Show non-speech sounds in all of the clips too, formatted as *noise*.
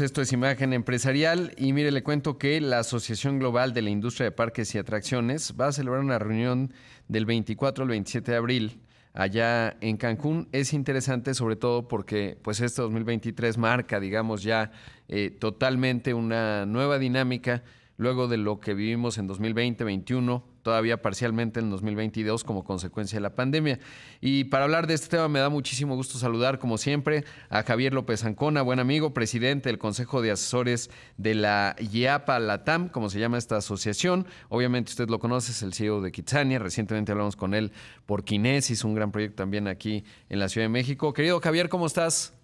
Esto es Imagen Empresarial y mire, le cuento que la Asociación Global de la Industria de Parques y Atracciones va a celebrar una reunión del 24 al 27 de abril allá en Cancún. Es interesante sobre todo porque pues este 2023 marca, digamos, ya eh, totalmente una nueva dinámica luego de lo que vivimos en 2020-21, todavía parcialmente en 2022 como consecuencia de la pandemia. Y para hablar de este tema me da muchísimo gusto saludar, como siempre, a Javier López Ancona, buen amigo, presidente del Consejo de Asesores de la IAPA Latam, como se llama esta asociación. Obviamente usted lo conoce, es el CEO de Kitsania. Recientemente hablamos con él por Kinesis, un gran proyecto también aquí en la Ciudad de México. Querido Javier, ¿cómo estás?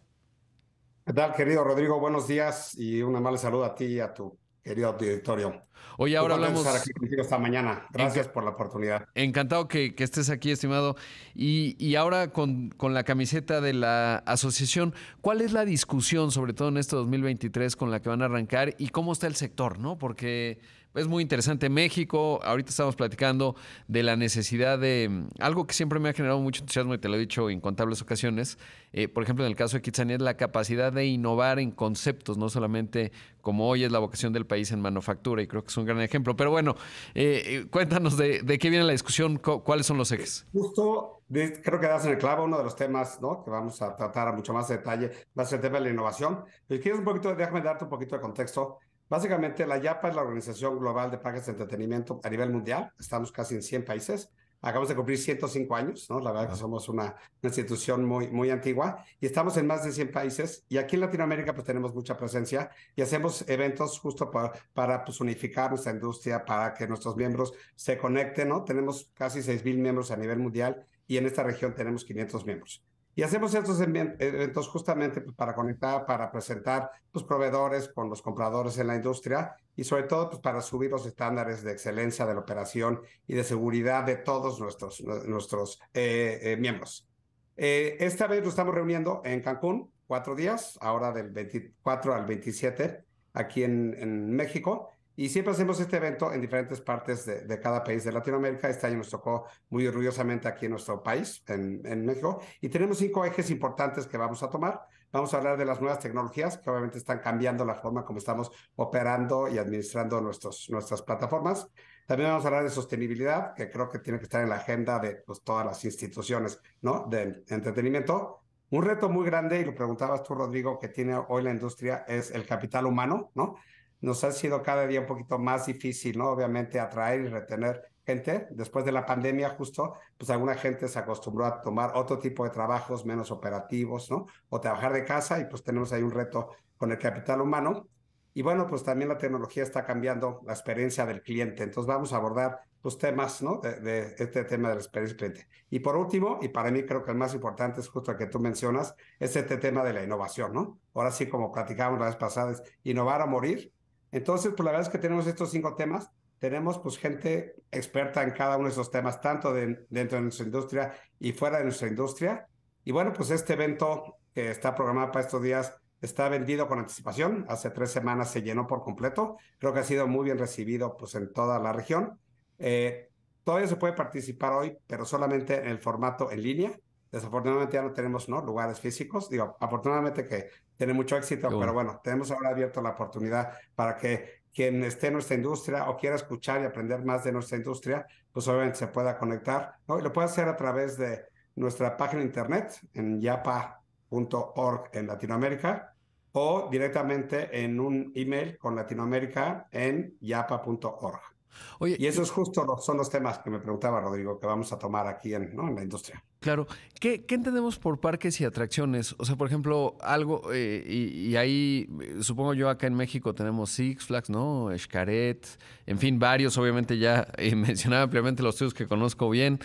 ¿Qué tal, querido Rodrigo? Buenos días y un amable saludo a ti y a tu querido directorio. Hoy ahora hablamos. esta mañana. Gracias por la oportunidad. Encantado que, estés aquí, estimado. Y, ahora con, la camiseta de la asociación, ¿cuál es la discusión, sobre todo en este 2023, con la que van a arrancar y cómo está el sector, no? Porque es muy interesante México. Ahorita estamos platicando de la necesidad de mm, algo que siempre me ha generado mucho entusiasmo y te lo he dicho en incontables ocasiones. Eh, por ejemplo, en el caso de es la capacidad de innovar en conceptos, no solamente como hoy es la vocación del país en manufactura, y creo que es un gran ejemplo. Pero bueno, eh, eh, cuéntanos de, qué viene la discusión, cuáles son los ejes. Justo, creo que das en el clavo uno de los temas ¿no? que vamos a tratar a mucho más detalle, va a ser el tema de la innovación. Pero quieres un poquito, déjame darte un poquito de contexto Básicamente, la YAPA es la Organización Global de Parques de Entretenimiento a nivel mundial. Estamos casi en 100 países. Acabamos de cumplir 105 años, ¿no? La verdad que ah. somos una, institución muy, muy antigua y estamos en más de 100 países y aquí en Latinoamérica pues tenemos mucha presencia y hacemos eventos justo para, para pues, unificar nuestra industria, para que nuestros miembros se conecten, ¿no? Tenemos casi 6.000 miembros a nivel mundial y en esta región tenemos 500 miembros. Y hacemos estos eventos justamente pues, para conectar, para presentar los pues, proveedores con los compradores en la industria y sobre todo pues, para subir los estándares de excelencia de la operación y de seguridad de todos nuestros, nuestros eh, eh, miembros. Eh, esta vez nos estamos reuniendo en Cancún, cuatro días, ahora del 24 al 27, aquí en México. Y siempre hacemos este evento en diferentes partes de, cada país de Latinoamérica. Este año nos tocó muy orgullosamente aquí en nuestro país, en, en, México. Y tenemos cinco ejes importantes que vamos a tomar. Vamos a hablar de las nuevas tecnologías que obviamente están cambiando la forma como estamos operando y administrando nuestros, nuestras plataformas. También vamos a hablar de sostenibilidad, que creo que tiene que estar en la agenda de pues, todas las instituciones ¿no? de entretenimiento. Un reto muy grande, y lo preguntabas tú, Rodrigo, que tiene hoy la industria es el capital humano, ¿no? nos ha sido cada día un poquito más difícil, ¿no? Obviamente atraer y retener gente. Después de la pandemia, justo, pues alguna gente se acostumbró a tomar otro tipo de trabajos menos operativos, ¿no? O trabajar de casa y pues tenemos ahí un reto con el capital humano. Y bueno, pues también la tecnología está cambiando la experiencia del cliente. Entonces vamos a abordar los pues, temas, ¿no? De, este tema de la experiencia del cliente. Y por último, y para mí creo que el más importante es justo el que tú mencionas, es este tema de la innovación, ¿no? Ahora sí, como platicábamos la vez pasada, es innovar a morir entonces, pues la verdad es que tenemos estos cinco temas. Tenemos pues gente experta en cada uno de esos temas, tanto dentro de nuestra industria y fuera de nuestra industria. Y bueno, pues este evento que está programado para estos días está vendido con anticipación. Hace tres semanas se llenó por completo. Creo que ha sido muy bien recibido pues en toda la región. Eh, todavía se puede participar hoy, pero solamente en el formato en línea. Desafortunadamente ya no tenemos ¿no? lugares físicos. Digo, afortunadamente que tiene mucho éxito, pero bueno, tenemos ahora abierto la oportunidad para que quien esté en nuestra industria o quiera escuchar y aprender más de nuestra industria, pues obviamente se pueda conectar, lo puede hacer a través de nuestra página internet en yapa.org en Latinoamérica o directamente en un email con Latinoamérica en yapa.org. Oye, y esos justo son los temas que me preguntaba Rodrigo, que vamos a tomar aquí en, la industria. Claro. ¿Qué, entendemos por parques y atracciones? O sea, por ejemplo, algo, eh, y, ahí eh, supongo yo acá en México tenemos Six Flags, ¿no? Escaret, en fin, varios, obviamente ya eh, *laughs* mencionaba ampliamente los tuyos que conozco bien.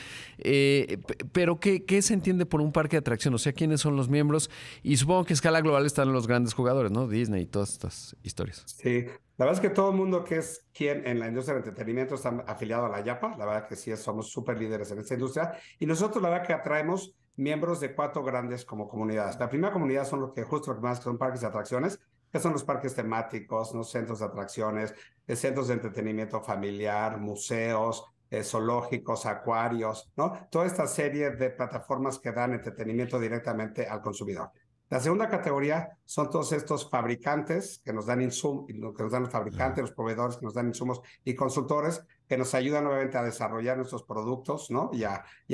pero ¿qué, ¿qué, se entiende por un parque de atracciones? O sea, ¿quiénes son los miembros? Y supongo que a escala global están los grandes jugadores, ¿no? Disney y todas estas historias. Sí, la verdad es que todo el mundo que es quien en la industria del entretenimiento está afiliado a la YAPA, la verdad que sí somos súper líderes en esta industria, y nosotros la verdad que atraemos miembros de cuatro grandes como comunidades. La primera comunidad son lo que justo lo que más son parques de atracciones, que son los parques temáticos, los centros de atracciones, eh, centros de entretenimiento familiar, museos, eh, zoológicos, acuarios, ¿no? Toda esta serie de plataformas que dan entretenimiento directamente al consumidor. La segunda categoría son todos estos fabricantes que nos dan insumos, que nos dan los fabricantes, los proveedores que nos dan insumos y consultores que nos ayudan nuevamente a desarrollar nuestros productos ¿no? y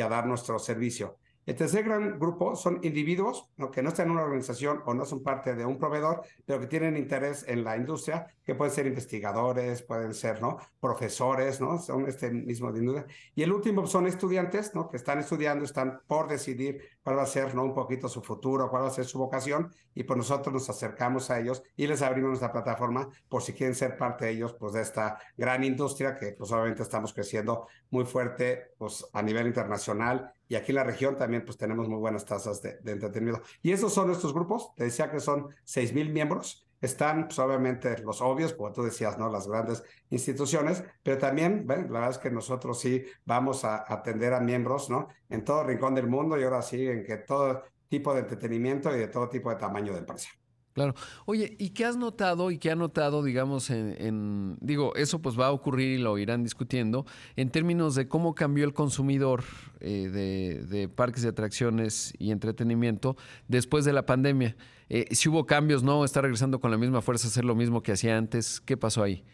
a dar nuestro servicio. El tercer gran grupo son individuos, que no están en una organización o no son parte de un proveedor, pero que tienen interés en la industria, que pueden ser investigadores, pueden ser ¿no? profesores, ¿no? son este mismo de industria. Y el último son estudiantes, ¿no? que están estudiando, están por decidir cuál va a ser ¿no? un poquito su futuro, cuál va a ser su vocación, y pues nosotros nos acercamos a ellos y les abrimos nuestra plataforma por si quieren ser parte de ellos, pues de esta gran industria que pues estamos creciendo muy fuerte pues a nivel internacional y aquí en la región también pues tenemos muy buenas tasas de, entretenimiento. Y esos son nuestros grupos, te decía que son mil miembros, están pues, obviamente los obvios, como tú decías, ¿no? Las grandes instituciones, pero también, bueno, la verdad es que nosotros sí vamos a atender a miembros, ¿no? En todo rincón del mundo y ahora sí, en que todo tipo de entretenimiento y de todo tipo de tamaño de empresa. Claro. Oye, ¿y qué has notado y qué ha notado, digamos, en, digo, eso pues va a ocurrir y lo irán discutiendo, en términos de cómo cambió el consumidor eh, de, parques de atracciones y entretenimiento después de la pandemia? Eh, si hubo cambios, ¿no? ¿Está regresando con la misma fuerza a hacer lo mismo que hacía antes? ¿Qué pasó ahí?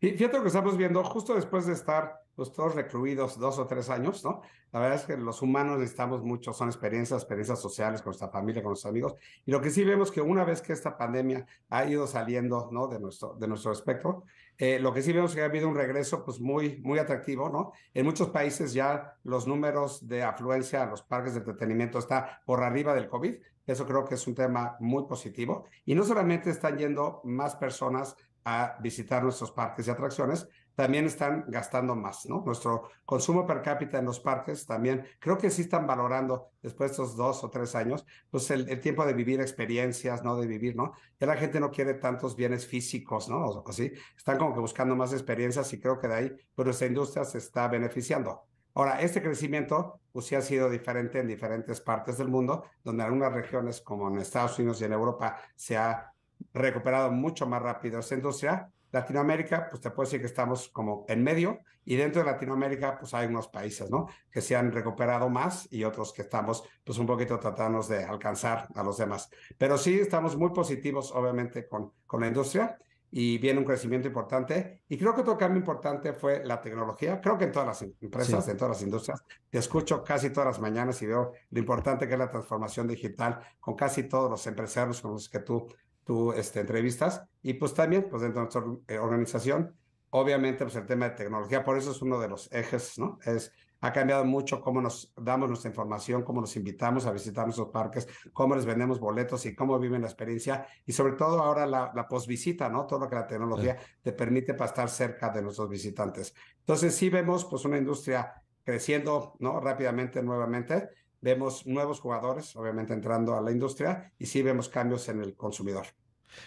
Y fíjate lo que estamos viendo justo después de estar pues, todos recluidos dos o tres años, ¿no? La verdad es que los humanos necesitamos mucho, son experiencias, experiencias sociales con nuestra familia, con nuestros amigos. Y lo que sí vemos que una vez que esta pandemia ha ido saliendo, ¿no? De nuestro, de nuestro espectro, eh, lo que sí vemos que ha habido un regreso, pues muy, muy atractivo, ¿no? En muchos países ya los números de afluencia a los parques de entretenimiento está por arriba del COVID. Eso creo que es un tema muy positivo. Y no solamente están yendo más personas a visitar nuestros parques y atracciones, también están gastando más, ¿no? Nuestro consumo per cápita en los parques también, creo que sí están valorando después de estos dos o tres años, pues el, tiempo de vivir experiencias, ¿no? De vivir, ¿no? Ya la gente no quiere tantos bienes físicos, ¿no? O, sí, están como que buscando más experiencias y creo que de ahí, pues nuestra industria se está beneficiando. Ahora, este crecimiento pues sí ha sido diferente en diferentes partes del mundo, donde algunas regiones como en Estados Unidos y en Europa se ha recuperado mucho más rápido Esa industria. Latinoamérica, pues te puedo decir que estamos como en medio y dentro de Latinoamérica, pues hay unos países, ¿no? Que se han recuperado más y otros que estamos, pues un poquito tratando de alcanzar a los demás. Pero sí estamos muy positivos, obviamente, con, con la industria y viene un crecimiento importante. Y creo que otro cambio importante fue la tecnología. Creo que en todas las empresas, en todas las industrias, te escucho casi todas las mañanas y veo lo importante que es la transformación digital con casi todos los empresarios con los que tú tú este, entrevistas. Y pues también, pues dentro de nuestra eh, organización, obviamente, pues el tema de tecnología, por eso es uno de los ejes, ¿no? Es, ha cambiado mucho cómo nos damos nuestra información, cómo nos invitamos a visitar nuestros parques, cómo les vendemos boletos y cómo viven la experiencia. Y sobre todo ahora la, la posvisita, ¿no? Todo lo que la tecnología te permite para estar cerca de nuestros visitantes. Entonces sí vemos pues una industria creciendo, ¿no? Rápidamente, nuevamente vemos nuevos jugadores, obviamente entrando a la industria, y sí vemos cambios en el consumidor.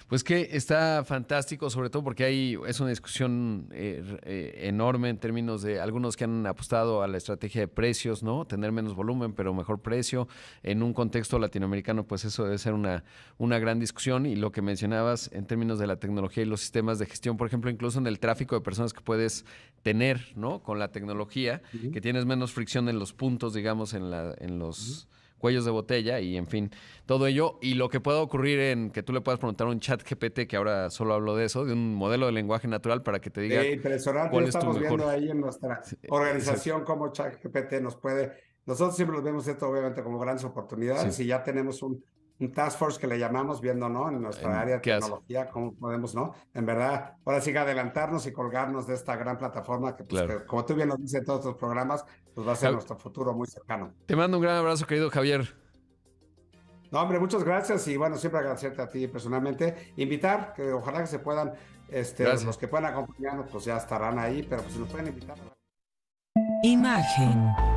Pues que está fantástico, sobre todo porque hay, es una discusión eh, eh, enorme en términos de algunos que han apostado a la estrategia de precios, ¿no? Tener menos volumen, pero mejor precio. En un contexto latinoamericano, pues eso debe ser una, una gran discusión. Y lo que mencionabas en términos de la tecnología y los sistemas de gestión, por ejemplo, incluso en el tráfico de personas que puedes tener, ¿no? Con la tecnología, que tienes menos fricción en los puntos, digamos, en, la, en los cuellos de botella y en fin, todo ello. Y lo que pueda ocurrir en que tú le puedas preguntar un chat GPT, que ahora solo hablo de eso, de un modelo de lenguaje natural para que te diga. Qué impresionante, lo estamos viendo ahí en nuestra organización cómo chat GPT nos puede. Nosotros siempre lo vemos esto obviamente como grandes oportunidades y ya tenemos un un task force que le llamamos viendo, ¿no? En nuestra área de tecnología, cómo podemos, ¿no? En verdad, ahora sí que adelantarnos y colgarnos de esta gran plataforma que, pues, como tú bien lo dices en todos los programas, pues va a ser nuestro futuro muy cercano. Te mando un gran abrazo, querido Javier. No, hombre, muchas gracias y bueno, siempre agradecerte a ti personalmente. Invitar, que ojalá que se puedan, este, los que puedan acompañarnos, pues ya estarán ahí, pero pues si nos pueden invitar. Imagen.